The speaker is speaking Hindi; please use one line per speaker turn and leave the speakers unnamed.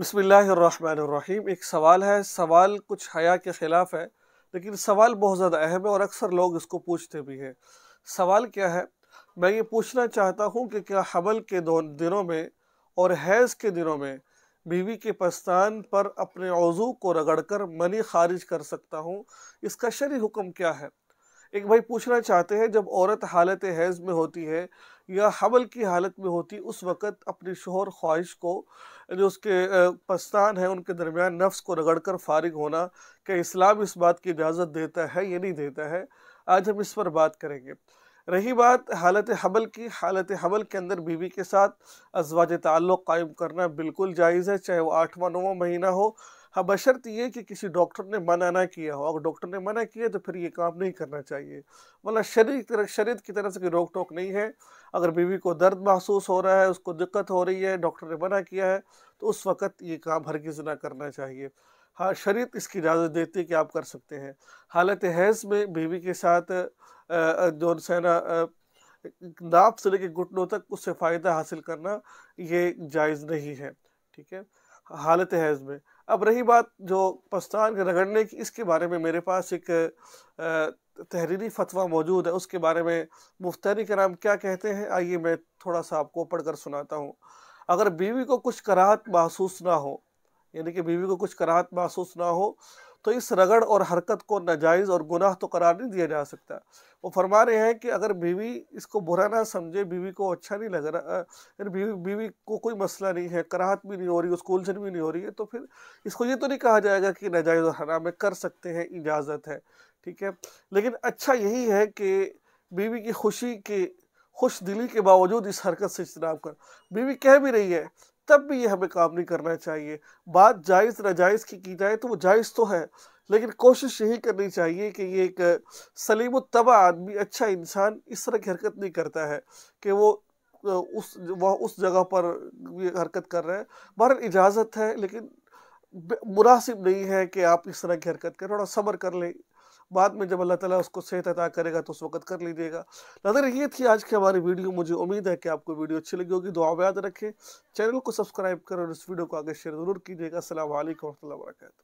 बसमीम एक सवाल है सवाल कुछ हया के ख़िलाफ़ है लेकिन सवाल बहुत ज़्यादा अहम है और अक्सर लोग इसको पूछते भी हैं सवाल क्या है मैं ये पूछना चाहता हूँ कि क्या हबल के दो दिनों में और हैज़ के दिनों में बीवी के पस्तान पर अपने वज़ू को रगड़कर मनी खारिज कर सकता हूँ इसका शरी हुक्म क्या है एक भाई पूछना चाहते हैं जब औरत हालत हैज़ में होती है या हमल की हालत में होती उस वक़्त अपने शोहर ख्वाहिश को जो उसके पस्तान है उनके दरमियान नफ्स को रगड़ कर फारिग होना क्या इस्लाम इस बात की इजाज़त देता है या नहीं देता है आज हम इस पर बात करेंगे रही बात हालत हमल की हालत हमल के अंदर बीवी के साथ अजवाज ताल्लुक़ कायम करना बिल्कुल जायज़ है चाहे वो आठवा नौवा महीना हो हाँ बशर्त ये कि किसी डॉक्टर ने मना ना किया हो अगर डॉक्टर ने मना किया तो फिर ये काम नहीं करना चाहिए वरना शरीर की तरह शरीर की तरह से कोई रोक टोक नहीं है अगर बीवी को दर्द महसूस हो रहा है उसको दिक्कत हो रही है डॉक्टर ने मना किया है तो उस वक़्त ये काम हरगिज़ ना करना चाहिए हाँ शरीत इसकी इजाज़त देती है कि आप कर सकते हैं हालत हैज़ में बीवी के साथ जो है ना नाप से लेकर घुटनों तक उससे फ़ायदा हासिल करना ये जायज़ नहीं है ठीक है हालत है इसमें अब रही बात जो पस्तान के रगड़ने की इसके बारे में मेरे पास एक तहरीरी फतवा मौजूद है उसके बारे में मुफ्तरी कराम क्या कहते हैं आइए मैं थोड़ा सा आपको पढ़कर सुनाता हूँ अगर बीवी को कुछ कराहत महसूस ना हो यानी कि बीवी को कुछ कराहत महसूस ना हो तो इस रगड़ और हरकत को नाजायज़ और गुनाह तो करार नहीं दिया जा सकता वो फरमा रहे हैं कि अगर बीवी इसको बुरा ना समझे बीवी को अच्छा नहीं लग रहा यानी बीवी बीवी को कोई मसला नहीं है कराहत भी नहीं हो रही उसको उलझन भी नहीं हो रही है तो फिर इसको ये तो नहीं कहा जाएगा कि नाजायज़ और हराम कर सकते हैं इजाज़त है ठीक है लेकिन अच्छा यही है कि बीवी की खुशी के खुश दिली के बावजूद इस हरकत से इजतनाब कर बीवी कह भी रही है तब भी ये हमें काम नहीं करना चाहिए बात जायज़ नाजायज़ की की जाए तो वो जायज़ तो है लेकिन कोशिश यही करनी चाहिए कि ये एक सलीम तबा आदमी अच्छा इंसान इस तरह की हरकत नहीं करता है कि वो उस वह उस जगह पर ये हरकत कर रहे हैं बहर इजाज़त है लेकिन मुनासिब नहीं है कि आप इस तरह की हरकत करें थोड़ा सब्र कर लें बाद में जब अल्लाह ताला उसको सेहत अता करेगा तो उस वक्त कर लीजिएगा नज़र ये थी आज की हमारी वीडियो मुझे उम्मीद है कि आपको वीडियो अच्छी लगी होगी दुआ याद रखें चैनल को सब्सक्राइब करें और इस वीडियो को आगे शेयर ज़रूर कीजिएगा असल वरहमल वर्का